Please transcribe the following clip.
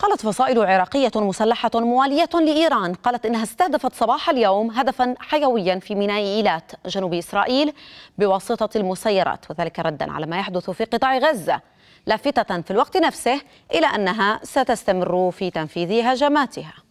قالت فصائل عراقية مسلحة موالية لإيران قالت إنها استهدفت صباح اليوم هدفا حيويا في ميناء إيلات جنوب إسرائيل بواسطة المسيرات وذلك ردا على ما يحدث في قطاع غزة لافتة في الوقت نفسه إلى أنها ستستمر في تنفيذ هجماتها